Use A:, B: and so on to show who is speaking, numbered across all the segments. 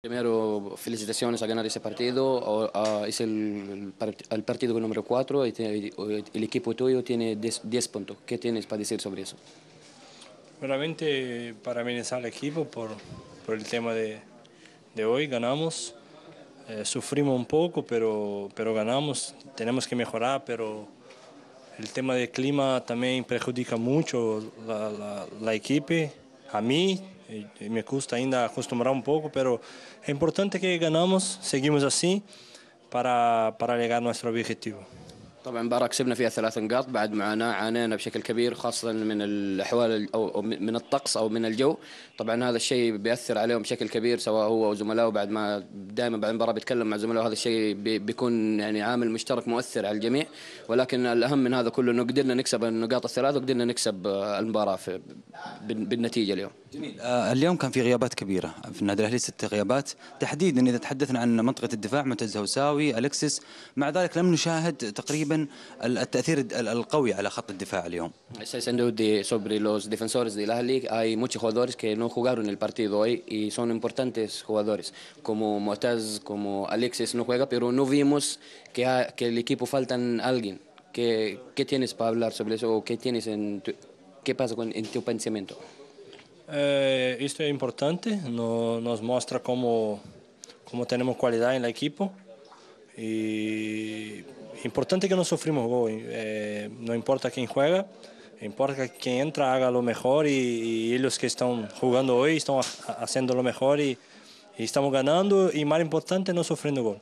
A: Primero, felicitaciones a ganar ese partido. Ah, es el, el partido número 4 y este, el equipo tuyo tiene 10 puntos. ¿Qué tienes para decir sobre eso?
B: Realmente es al equipo por, el tema de, hoy. Ganamos, eh, sufrimos un poco, pero, pero ganamos. Tenemos que mejorar, pero el tema del clima también perjudica mucho la, la, la equipe, a mí me custa ainda acostumar um pouco, pero é importante que ganamos, seguimos assim para para chegar ao nosso objetivo.
A: طبعا مباراه كسبنا فيها ثلاث نقاط بعد معاناه عانينا بشكل كبير خاصه من الاحوال او من الطقس او من الجو طبعا هذا الشيء بياثر عليهم بشكل كبير سواء هو وزملائه بعد ما دائما بعد المباراه بيتكلم مع زملائه هذا الشيء بيكون يعني عامل مشترك مؤثر على الجميع ولكن الاهم من هذا كله انه قدرنا نكسب النقاط الثلاث وقدرنا نكسب المباراه بالنتيجه اليوم. جميل آه، اليوم كان في غيابات كبيره في النادي الاهلي ست غيابات تحديدا اذا تحدثنا عن منطقه الدفاع معتز هوساوي الكسس مع ذلك لم نشاهد تقريبا التاثير القوي على خط الدفاع اليوم. de sobre los defensores la liga hay muchos jugadores que no jugaron el partido hoy y son importantes jugadores como Mortaz, como Alexis no juega, pero no vimos que, que el equipo faltan alguien. ¿Qué, ¿Qué tienes para hablar sobre eso qué tienes en qué pasa con, en tu pensamiento?
B: Eh, esto es importante, no, nos muestra cómo, cómo tenemos cualidad en el equipo y É importante que não sofrimos gol, é, eh, não importa quem joga, importa que quem entra haga o melhor e, e eles que estão jogando hoje estão fazendo o melhor e, e estamos ganhando e mais importante não sofrendo gol.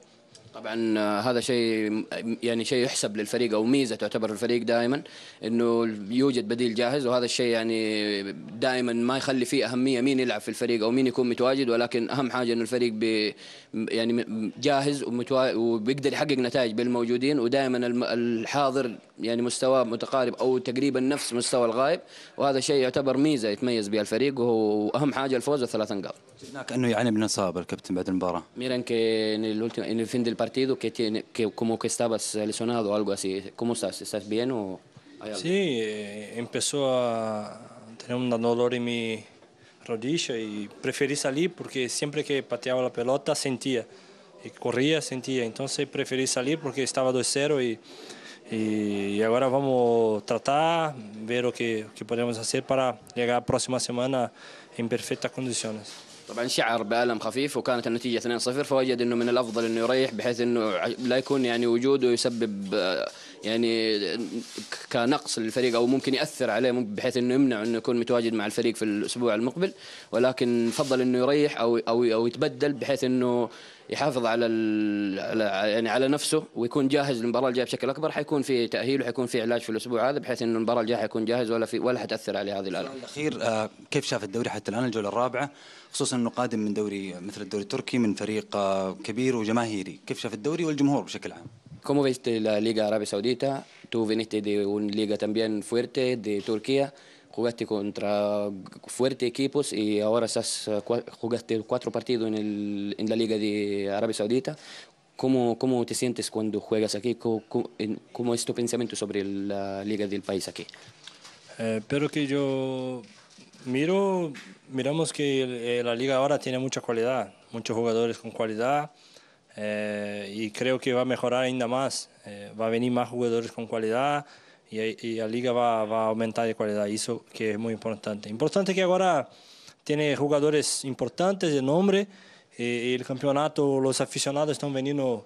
B: طبعا آه، هذا شيء يعني شيء
A: يحسب للفريق او ميزه تعتبر الفريق دائما انه يوجد بديل جاهز وهذا الشيء يعني دائما ما يخلي فيه اهميه مين يلعب في الفريق او مين يكون متواجد ولكن اهم حاجه انه الفريق بي يعني جاهز وبيقدر يحقق نتائج بالموجودين ودائما الحاضر يعني مستواه متقارب او تقريبا نفس مستوى الغايب وهذا شيء يعتبر ميزه يتميز بها الفريق واهم حاجه الفوز والثلاث نقاط. شفناك انه يعاني من اصابه الكابتن بعد المباراه. ان الفندل que tiene, que como que estabas lesionado algo así. ¿Cómo estás? ¿Estás bien o
B: Sí, eh, empezó a tener un dolor en mi rodilla y preferí salir porque siempre que pateaba la pelota sentía. Y corría, sentía. Entonces preferí salir porque estaba 2-0 y, ahora vamos a tratar, ver lo que, podemos hacer para llegar a próxima semana en perfectas condiciones. طبعا شعر بالم خفيف وكانت
A: النتيجه 2-0 فوجد انه من الافضل انه يريح بحيث انه لا يكون يعني وجوده يسبب آه، يعني كنقص للفريق او ممكن ياثر عليه بحيث انه يمنع انه يكون متواجد مع الفريق في الاسبوع المقبل ولكن فضل انه يريح او او او يتبدل بحيث انه يحافظ على يعني على نفسه ويكون جاهز للمباراه الجايه بشكل اكبر حيكون في تاهيل وحيكون في علاج في الاسبوع هذا بحيث انه المباراه الجايه حيكون جاهز ولا في ولا حتاثر عليه هذه الالام. الاخير آه، كيف شاف الدوري حتى الان الجوله الرابعه خصوصا انه قادم من دوري مثل الدوري التركي من فريق آه، كبير وجماهيري، كيف شاف الدوري والجمهور بشكل عام؟ كومو viste ليغا Liga سعوديتا تو فينيتي دي ليغا تمبيان فويرتي دي تركيا jugaste contra fuertes equipos y ahora eh, jugaste cuatro partidos en, el, en la Liga de Arabia Saudita. ¿Cómo, ¿Cómo, te sientes cuando juegas aquí? ¿Cómo,
B: cómo es tu pensamiento
A: sobre la liga del país aquí?
B: Eh, pero que yo miro, miramos que eh, la liga ahora tiene mucha calidad, muchos jugadores con calidad y creo que va a mejorar ainda más, va a venir más jugadores con calidad. E a liga vai va, a aumentar de qualidade isso que é muito importante. Importante que agora tem jogadores importantes de nome e o campeonato, os aficionados estão vindo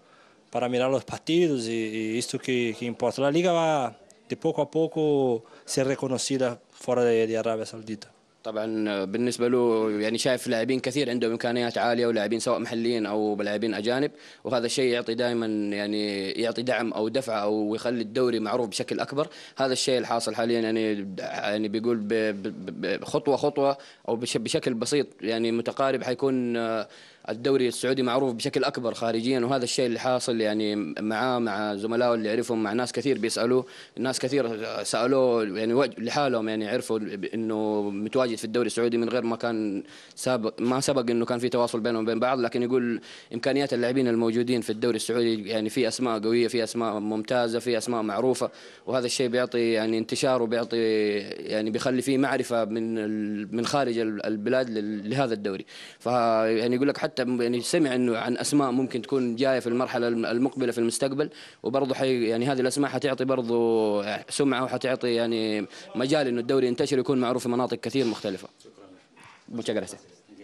B: para mirar os partidos e y que, que, importa. A liga vai de pouco a pouco ser reconhecida fora de, de Arabia
A: Saudita. طبعا بالنسبه له يعني شايف لاعبين كثير عندهم امكانيات عاليه ولاعبين سواء محليين او لاعبين اجانب وهذا الشيء يعطي دائما يعني يعطي دعم او دفعه او يخلي الدوري معروف بشكل اكبر هذا الشيء الحاصل حاليا يعني يعني بيقول بخطوه خطوه او بشكل بسيط يعني متقارب حيكون الدوري السعودي معروف بشكل اكبر خارجيا وهذا الشيء اللي حاصل يعني معاه مع زملائه اللي عرفهم مع ناس كثير بيسالوه ناس كثير سالوه يعني لحالهم يعني عرفوا انه متواجد في الدوري السعودي من غير ما كان سابق ما سبق انه كان في تواصل بينهم وبين بعض لكن يقول امكانيات اللاعبين الموجودين في الدوري السعودي يعني في اسماء قويه في اسماء ممتازه في اسماء معروفه وهذا الشيء بيعطي يعني انتشار وبيعطي يعني بيخلي فيه معرفه من من خارج البلاد لهذا الدوري ف يعني يقول لك حتى حتى يعني سمع انه عن اسماء ممكن تكون جايه في المرحله المقبله في المستقبل وبرضه حي يعني هذه الاسماء حتعطي برضه سمعه وحتعطي يعني مجال انه الدوري ينتشر ويكون معروف في مناطق
B: كثير مختلفه. شكرا gracias.